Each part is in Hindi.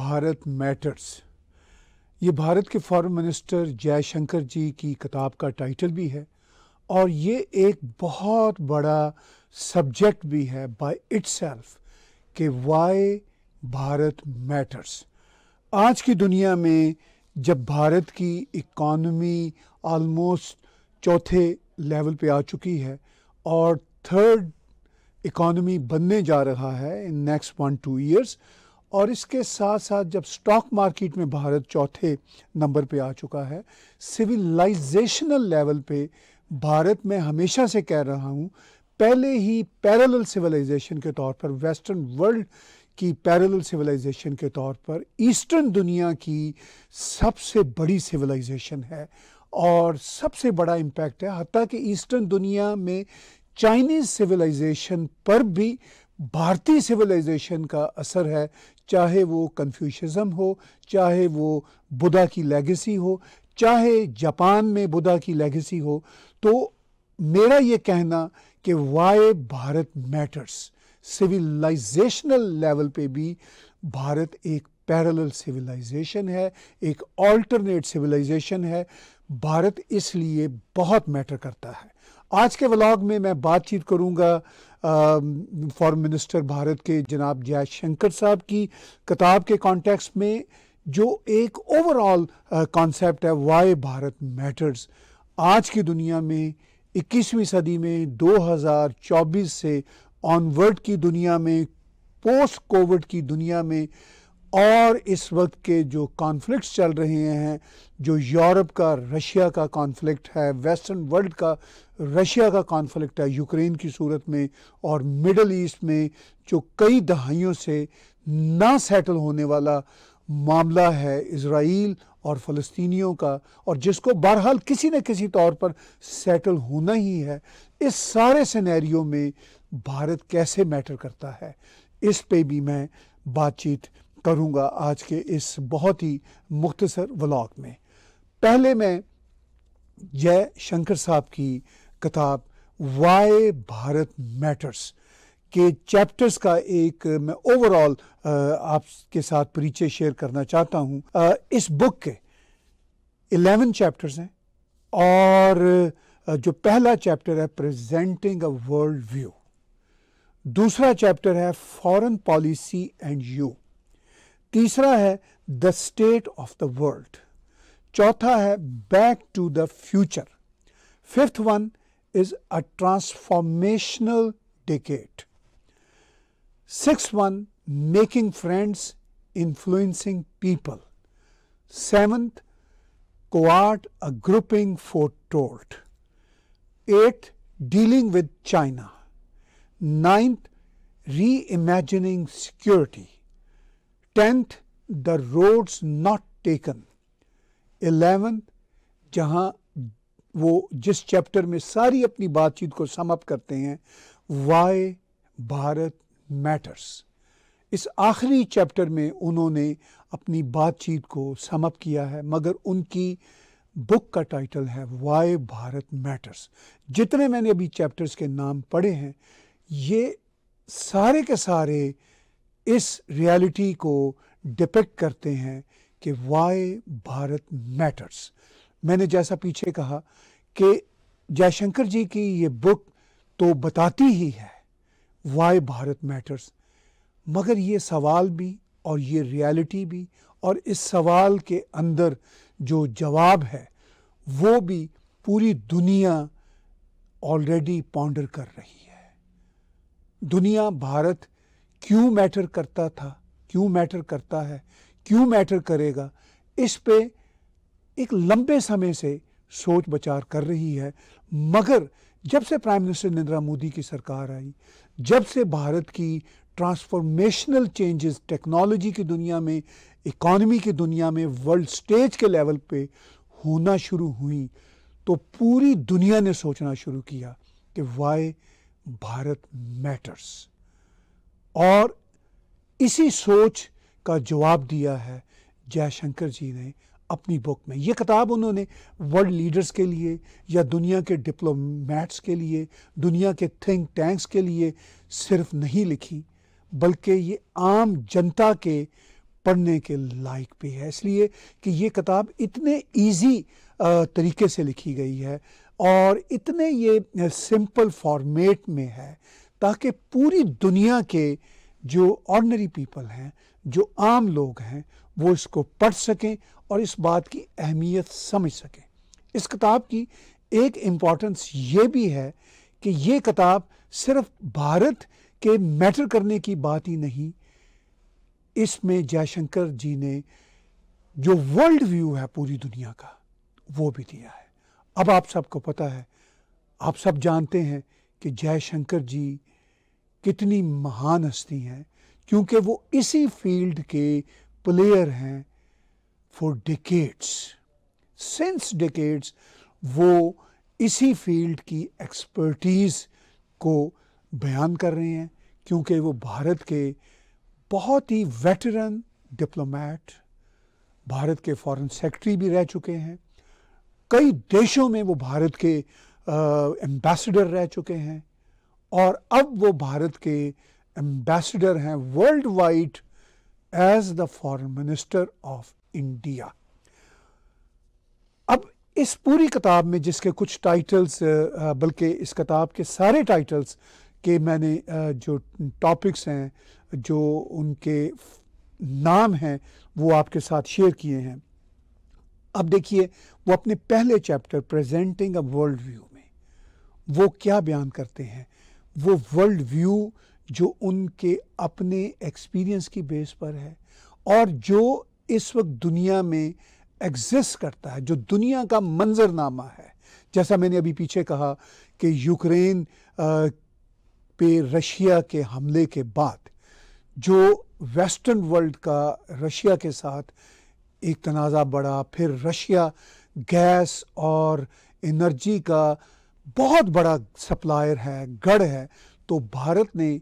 भारत मैटर्स ये भारत के फॉरेन मिनिस्टर जयशंकर जी की किताब का टाइटल भी है और ये एक बहुत बड़ा सब्जेक्ट भी है बाय इट्सल्फ कि वाई भारत मैटर्स आज की दुनिया में जब भारत की इकॉनमी आलमोस्ट चौथे लेवल पे आ चुकी है और थर्ड इकॉनमी बनने जा रहा है in next one two years और इसके साथ साथ जब स्टॉक मार्केट में भारत चौथे नंबर पे आ चुका है सिविलाइजेशनल लेवल पे भारत में हमेशा से कह रहा हूँ पहले ही पैरेलल सिविलाइजेशन के तौर पर वेस्टर्न वर्ल्ड की पैरेलल सिविलाइजेशन के तौर पर ईस्टर्न दुनिया की सबसे बड़ी सिविलाइजेशन है और सबसे बड़ा इम्पैक्ट है हती कि ईस्टर्न दुनिया में चाइनीज़ सिविलाइजेशन पर भी भारतीय सिविलाइजेशन का असर है चाहे वो कन्फ्यूशम हो चाहे वो बुद्धा की लेगेसी हो चाहे जापान में बुद्धा की लेगेसी हो तो मेरा ये कहना कि why Bharat matters civilizational level पे भी भारत एक पैरेलल सिविलाइजेशन है एक अल्टरनेट सिविलाइजेशन है भारत इसलिए बहुत मैटर करता है आज के व्लॉग में मैं बातचीत करूंगा फॉरेन मिनिस्टर भारत के जनाब जयशंकर शंकर साहब की किताब के कॉन्टेक्स्ट में जो एक ओवरऑल कॉन्सेप्ट है वाई भारत मैटर्स आज की दुनिया में 21वीं सदी में 2024 से ऑनवर्ड की दुनिया में पोस्ट कोविड की दुनिया में और इस वक्त के जो कॉन्फ्लिक्ट्स चल रहे हैं जो यूरोप का रशिया का कॉन्फ्लिक्ट है वेस्टर्न वर्ल्ड का रशिया का कॉन्फ्लिक्ट है यूक्रेन की सूरत में और मिडल ईस्ट में जो कई दहाइयों से ना सेटल होने वाला मामला है इसराइल और फ़लस्तीनियों का और जिसको बहरहाल किसी न किसी तौर पर सेटल होना ही है इस सारे सिनेरियो में भारत कैसे मैटर करता है इस पे भी मैं बातचीत करूँगा आज के इस बहुत ही मुख्तसर व्लॉग में पहले मैं जय शंकर साहब की किताब वाई भारत मैटर्स के चैप्टर्स का एक मैं ओवरऑल आपके साथ परिचय शेयर करना चाहता हूँ इस बुक के इलेवन चैप्टर्स हैं और जो पहला चैप्टर है प्रेजेंटिंग अ वर्ल्ड व्यू दूसरा चैप्टर है फॉरेन पॉलिसी एंड यू तीसरा है the state of the world चौथा है back to the future fifth one is a transformational decade six one making friends influencing people. Seventh, coart a grouping foretold. Eighth, dealing with China. Ninth, reimagining security. Strength the roads not taken eleventh जहाँ वो जिस चैप्टर में सारी अपनी बातचीत को समअप करते हैं वाई भारत मैटर्स इस आखिरी चैप्टर में उन्होंने अपनी बातचीत को समअप किया है मगर उनकी बुक का टाइटल है वाई भारत मैटर्स जितने मैंने अभी चैप्टर्स के नाम पढ़े हैं ये सारे के सारे इस रियलिटी को डिपेक्ट करते हैं कि वाई भारत मैटर्स मैंने जैसा पीछे कहा कि जयशंकर जी की ये बुक तो बताती ही है वाई भारत मैटर्स मगर ये सवाल भी और ये रियलिटी भी और इस सवाल के अंदर जो जवाब है वो भी पूरी दुनिया ऑलरेडी पॉन्डर कर रही है दुनिया भारत क्यों मैटर करता था क्यों मैटर करता है क्यों मैटर करेगा इस पे एक लंबे समय से सोच विचार कर रही है मगर जब से प्राइम मिनिस्टर नरेंद्र मोदी की सरकार आई जब से भारत की ट्रांसफॉर्मेशनल चेंजेस टेक्नोलॉजी की दुनिया में इकॉनमी की दुनिया में वर्ल्ड स्टेज के लेवल पे होना शुरू हुई तो पूरी दुनिया ने सोचना शुरू किया कि वाई भारत मैटर्स और इसी सोच का जवाब दिया है जयशंकर जी ने अपनी बुक में ये किताब उन्होंने वर्ल्ड लीडर्स के लिए या दुनिया के डिप्लोमेट्स के लिए दुनिया के थिंक टैंक्स के लिए सिर्फ नहीं लिखी बल्कि ये आम जनता के पढ़ने के लायक भी है इसलिए कि ये किताब इतने इजी तरीके से लिखी गई है और इतने ये सिंपल फॉर्मेट में है ताकि पूरी दुनिया के जो ऑर्डनरी पीपल हैं जो आम लोग हैं वो इसको पढ़ सकें और इस बात की अहमियत समझ सकें इस किताब की एक इम्पॉर्टेंस ये भी है कि ये किताब सिर्फ भारत के मैटर करने की बात ही नहीं इसमें जयशंकर जी ने जो वर्ल्ड व्यू है पूरी दुनिया का वो भी दिया है अब आप सबको पता है आप सब जानते हैं कि जयशंकर जी कितनी महान हस्ती हैं क्योंकि वो इसी फील्ड के प्लेयर हैं फॉर डिकेट्स सिंस डिकेट्स वो इसी फील्ड की एक्सपर्टीज़ को बयान कर रहे हैं क्योंकि वो भारत के बहुत ही वेटरन डिप्लोमेट भारत के फॉरेन सेक्रेटरी भी रह चुके हैं कई देशों में वो भारत के एम्बेसडर रह चुके हैं और अब वो भारत के एम्बेसडर हैं worldwide as the foreign minister of India अब इस पूरी किताब में जिसके कुछ टाइटल्स बल्कि इस किताब के सारे टाइटल्स के मैंने जो टॉपिक्स हैं जो उनके नाम हैं वो आपके साथ शेयर किए हैं अब देखिए वो अपने पहले chapter presenting a world view में वो क्या बयान करते हैं वो वर्ल्ड व्यू जो उनके अपने एक्सपीरियंस की बेस पर है और जो इस वक्त दुनिया में एग्जिस्ट करता है जो दुनिया का मंजरनामा है जैसा मैंने अभी पीछे कहा कि यूक्रेन पे रशिया के हमले के बाद जो वेस्टर्न वर्ल्ड का रशिया के साथ एक तनाज़ा बढ़ा फिर रशिया गैस और एनर्जी का बहुत बड़ा सप्लायर है गढ़ है तो भारत ने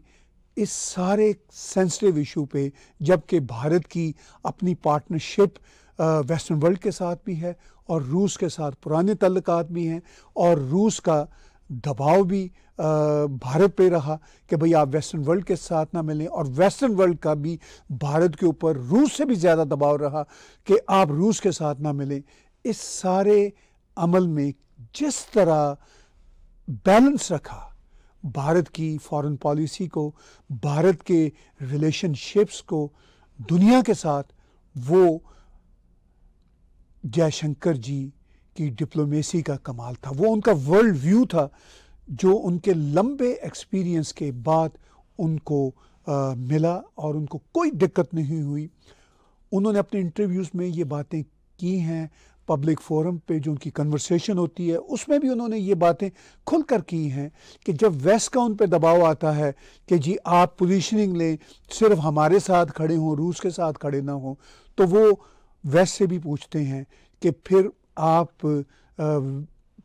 इस सारे सेंसिटिव इशू पे जबकि भारत की अपनी पार्टनरशिप वेस्टर्न वर्ल्ड के साथ भी है और रूस के साथ पुराने तल्लक भी हैं और रूस का दबाव भी भारत पे रहा कि भई आप वेस्टर्न वर्ल्ड के साथ ना मिलें और वेस्टर्न वर्ल्ड का भी भारत के ऊपर रूस से भी ज़्यादा दबाव रहा कि आप रूस के साथ ना मिलें इस सारे अमल में जिस तरह बैलेंस रखा भारत की फॉरेन पॉलिसी को भारत के रिलेशनशिप्स को दुनिया के साथ वो जयशंकर जी की डिप्लोमेसी का कमाल था वो उनका वर्ल्ड व्यू था जो उनके लंबे एक्सपीरियंस के बाद उनको आ, मिला और उनको कोई दिक्कत नहीं हुई उन्होंने अपने इंटरव्यूज़ में ये बातें की हैं पब्लिक फोरम पे जो उनकी कन्वर्सेशन होती है उसमें भी उन्होंने ये बातें खुल कर की हैं कि जब वेस्ट का उन पर दबाव आता है कि जी आप पोजीशनिंग लें सिर्फ हमारे साथ खड़े हों रूस के साथ खड़े ना हों तो वो वेस्ट से भी पूछते हैं कि फिर आप आ,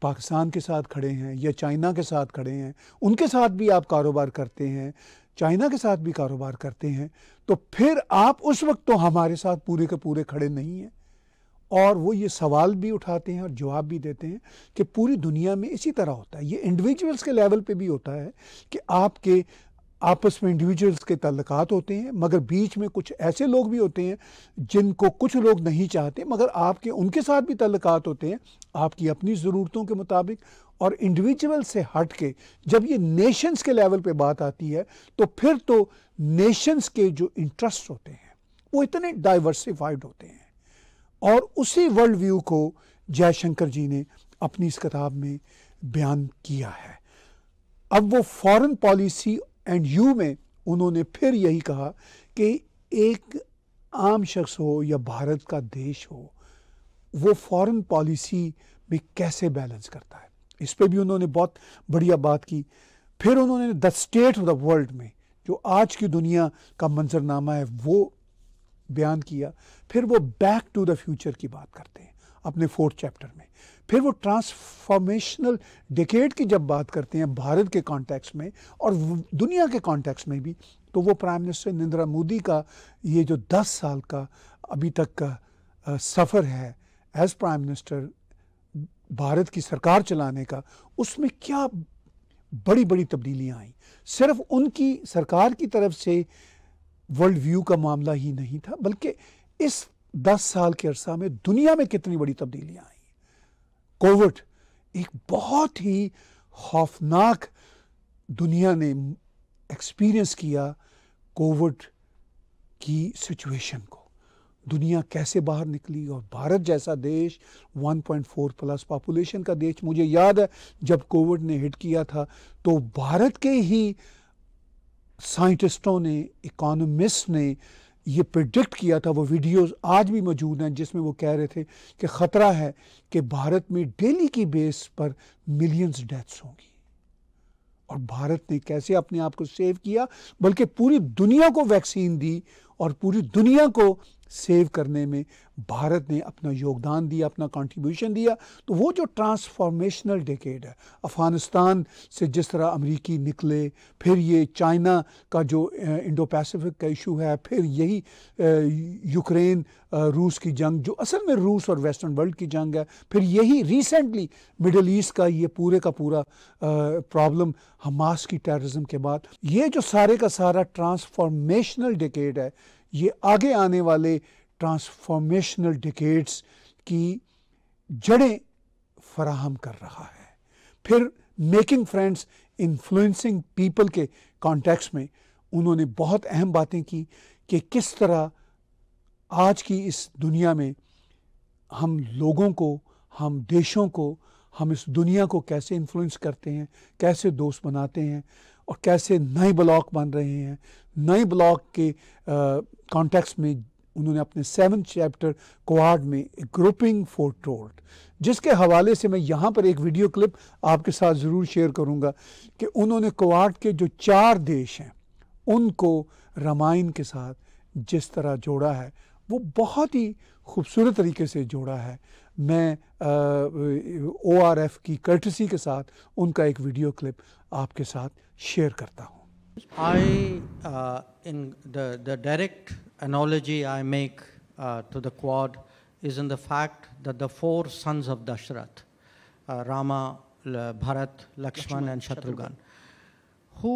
पाकिस्तान के साथ खड़े हैं या चाइना के साथ खड़े हैं उनके साथ भी आप कारोबार करते हैं चाइना के साथ भी कारोबार करते हैं तो फिर आप उस वक्त तो हमारे साथ पूरे के पूरे खड़े नहीं हैं और वो ये सवाल भी उठाते हैं और जवाब भी देते हैं कि पूरी दुनिया में इसी तरह होता है ये इंडिविजुअल्स के लेवल पे भी होता है कि आपके आपस में इंडिविजुअल्स के तल्लक होते हैं मगर बीच में कुछ ऐसे लोग भी होते हैं जिनको कुछ लोग नहीं चाहते मगर आपके उनके साथ भी तल्लक होते हैं आपकी अपनी ज़रूरतों के मुताबिक और इंडिविजुअल से हट के जब ये नेशंस के लेवल पे बात आती है तो फिर तो नेशंस के जो इंटरेस्ट होते हैं वो इतने डाइवर्सिफाइड होते हैं और उसी वर्ल्ड व्यू को जयशंकर जी ने अपनी इस किताब में बयान किया है अब वो फॉरेन पॉलिसी एंड यू में उन्होंने फिर यही कहा कि एक आम शख्स हो या भारत का देश हो वो फॉरेन पॉलिसी में कैसे बैलेंस करता है इस पर भी उन्होंने बहुत बढ़िया बात की फिर उन्होंने the state of the world में जो आज की दुनिया का मंजरनामा है वो बयान किया फिर वो बैक टू द फ्यूचर की बात करते हैं अपने फोर्थ चैप्टर में फिर वो ट्रांसफॉर्मेशनल डिकेड की जब बात करते हैं भारत के कॉन्टेक्स में और दुनिया के कॉन्टेक्स में भी तो वो प्राइम मिनिस्टर नरेंद्र मोदी का ये जो 10 साल का अभी तक का सफ़र है एज प्राइम मिनिस्टर भारत की सरकार चलाने का उसमें क्या बड़ी बड़ी तब्दीलियाँ आई सिर्फ उनकी सरकार की तरफ से वर्ल्ड व्यू का मामला ही नहीं था बल्कि इस दस साल के अरसा में दुनिया में कितनी बड़ी तब्दीलियां आई कोविड एक बहुत ही खौफनाक दुनिया ने एक्सपीरियंस किया कोविड की सिचुएशन को दुनिया कैसे बाहर निकली और भारत जैसा देश 1.4 प्लस पॉपुलेशन का देश मुझे याद है जब कोविड ने हिट किया था तो भारत के ही साइंटिस्टों ने इकोनमिस्ट ने ये प्रडिक्ट किया था वो वीडियोस आज भी मौजूद हैं जिसमें वो कह रहे थे कि ख़तरा है कि भारत में डेली की बेस पर मिलियंस डेथ्स होंगी और भारत ने कैसे अपने आप को सेव किया बल्कि पूरी दुनिया को वैक्सीन दी और पूरी दुनिया को सेव करने में भारत ने अपना योगदान दिया अपना कंट्रीब्यूशन दिया तो वो जो ट्रांसफॉर्मेशनल डेकेड है अफ़गानिस्तान से जिस तरह अमरीकी निकले फिर ये चाइना का जो इंडो पैसिफिक का इशू है फिर यही यूक्रेन रूस की जंग जो असल में रूस और वेस्टर्न वर्ल्ड की जंग है फिर यही रिसेंटली मिडल ईस्ट का ये पूरे का पूरा प्रॉब्लम हमास की टेररिज्म के बाद ये जो सारे का सारा ट्रांसफॉर्मेशनल डिकेड है ये आगे आने वाले ट्रांसफॉर्मेशनल डिकेट्स की जड़ें फराहम कर रहा है फिर मेकिंग फ्रेंड्स इन्फ्लुएंसिंग पीपल के कॉन्टेक्स्ट में उन्होंने बहुत अहम बातें की कि किस तरह आज की इस दुनिया में हम लोगों को हम देशों को हम इस दुनिया को कैसे इन्फ्लुएंस करते हैं कैसे दोस्त बनाते हैं और कैसे नए ब्लॉक बन रहे हैं नए ब्लॉक के कॉन्टेक्स्ट में उन्होंने अपने सेवन चैप्टर क्वाड में ग्रुपिंग फॉर ट्रोल्ड जिसके हवाले से मैं यहाँ पर एक वीडियो क्लिप आपके साथ ज़रूर शेयर करूँगा कि उन्होंने क्वाड के जो चार देश हैं उनको रामायण के साथ जिस तरह जोड़ा है वो बहुत ही खूबसूरत तरीके से जोड़ा है मैं ओ आर एफ की कर्टसी के साथ उनका एक वीडियो क्लिप आपके साथ शेयर करता हूँ I in the direct analogy I make to the Quad is in the fact the four sons of Dasharath Rama Bharat Lakshman and Shatrughan who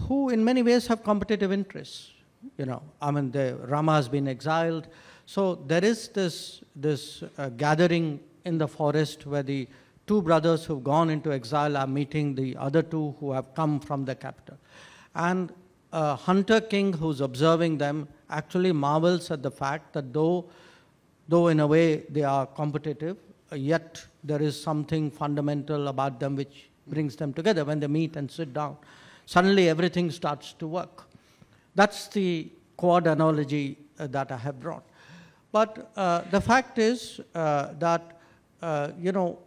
who in many ways have competitive interest you know I mean the Rama has been exiled So there is this, this uh, gathering in the forest where the two brothers who've gone into exile are meeting the other two who have come from the capital. And a Hunter King, who's observing them, actually marvels at the fact that though, though in a way they are competitive, yet there is something fundamental about them which brings them together when they meet and sit down. Suddenly everything starts to work. That's the quad analogy uh, that I have brought. But uh, the fact is uh, that, uh, you know,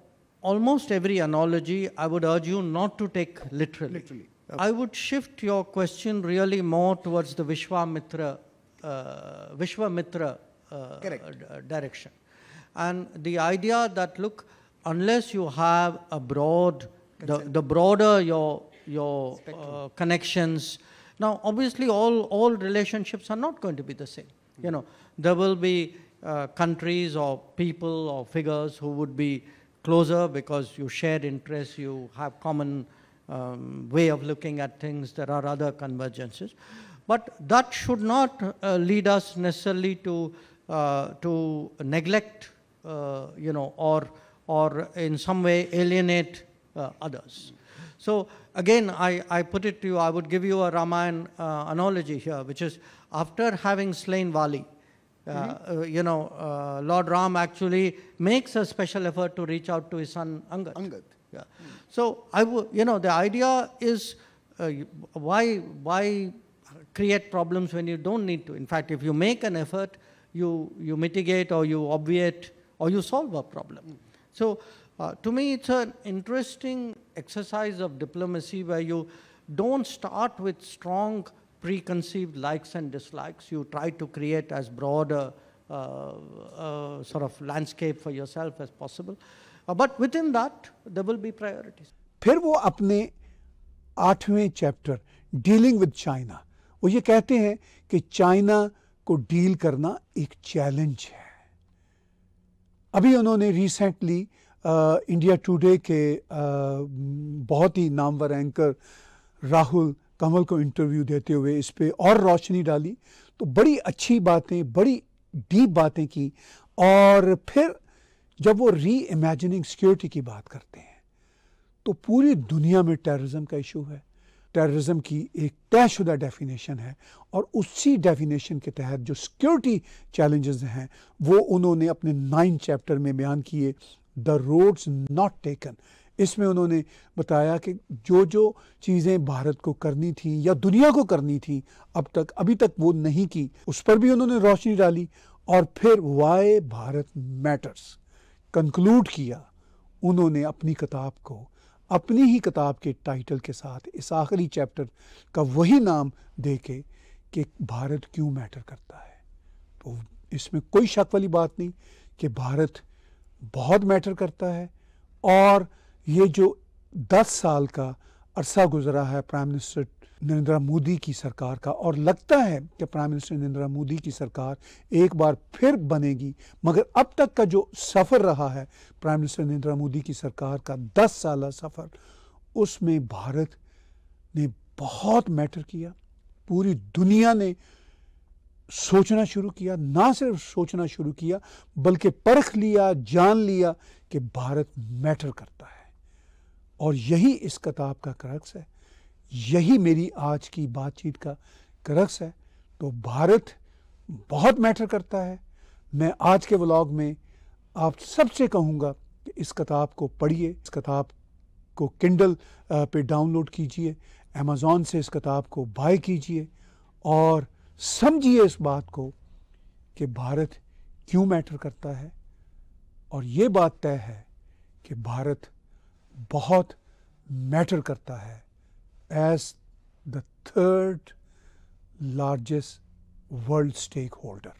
almost every analogy, I would urge you not to take literally. Literally. Okay. I would shift your question really more towards the Vishwamitra, uh, Vishwamitra uh, uh, direction. And the idea that, look, unless you have a broad, the, the broader your, your connections. Now, obviously, all, all relationships are not going to be the same. Mm -hmm. You know, there will be uh, countries or people or figures who would be closer because you shared interests, you have common um, way of looking at things, there are other convergences. But that should not uh, lead us necessarily to, uh, to neglect, uh, you know, or, or in some way alienate uh, others. So again, I, I put it to you, I would give you a Ramayana uh, analogy here, which is after having slain Vali, uh, mm-hmm. uh, you know, uh, Lord Ram actually makes a special effort to reach out to his son Angad. Angad. Yeah. mm So I would, you know, the idea is why why create problems when you don't need to. In fact, if you make an effort, you you mitigate or you obviate or you solve a problem. mm So uh, to me, it's an interesting exercise of diplomacy where you don't start with strong preconceived likes and dislikes. You try to create as broad a, uh, uh, sort of landscape for yourself as possible. Uh, but within that, there will be priorities. फिर वो अपने आठवें चैप्टर डीलिंग विद चाइना वो ये कहते हैं कि चाइना को डील करना एक चैलेंज है अभी उन्होंने रिसेंटली इंडिया टुडे के आ, बहुत ही नामवर एंकर राहुल कमल को इंटरव्यू देते हुए इस पर और रोशनी डाली तो बड़ी अच्छी बातें बड़ी डीप बातें की और फिर जब वो री इमेजिनिंग सिक्योरिटी की बात करते हैं तो पूरी दुनिया में टेररिज्म का इशू है टेररिज्म की एक तयशुदा डेफिनेशन है और उसी डेफिनेशन के तहत जो सिक्योरिटी चैलेंजेस हैं वो उन्होंने अपने नाइन चैप्टर में बयान किए द रोड्स नॉट टेकन इसमें उन्होंने बताया कि जो जो चीज़ें भारत को करनी थी या दुनिया को करनी थी अब तक अभी तक वो नहीं की उस पर भी उन्होंने रोशनी डाली और फिर वाई भारत मैटर्स कंक्लूड किया उन्होंने अपनी किताब को अपनी ही किताब के टाइटल के साथ इस आखिरी चैप्टर का वही नाम दे के कि भारत क्यों मैटर करता है तो इसमें कोई शक वाली बात नहीं कि भारत बहुत मैटर करता है और ये जो दस साल का अरसा गुजरा है प्राइम मिनिस्टर नरेंद्र मोदी की सरकार का और लगता है कि प्राइम मिनिस्टर नरेंद्र मोदी की सरकार एक बार फिर बनेगी मगर अब तक का जो सफ़र रहा है प्राइम मिनिस्टर नरेंद्र मोदी की सरकार का दस साल सफ़र उसमें भारत ने बहुत मैटर किया पूरी दुनिया ने सोचना शुरू किया ना सिर्फ सोचना शुरू किया बल्कि परख लिया जान लिया कि भारत मैटर करता है और यही इस किताब का क्रक्स है यही मेरी आज की बातचीत का क्रक्स है तो भारत बहुत मैटर करता है मैं आज के व्लॉग में आप सबसे कहूँगा कि इस किताब को पढ़िए इस किताब को किंडल पे डाउनलोड कीजिए अमेज़ोन से इस किताब को बाय कीजिए और समझिए इस बात को कि भारत क्यों मैटर करता है और ये बात तय है कि भारत बहुत मैटर करता है as the third largest world stake holder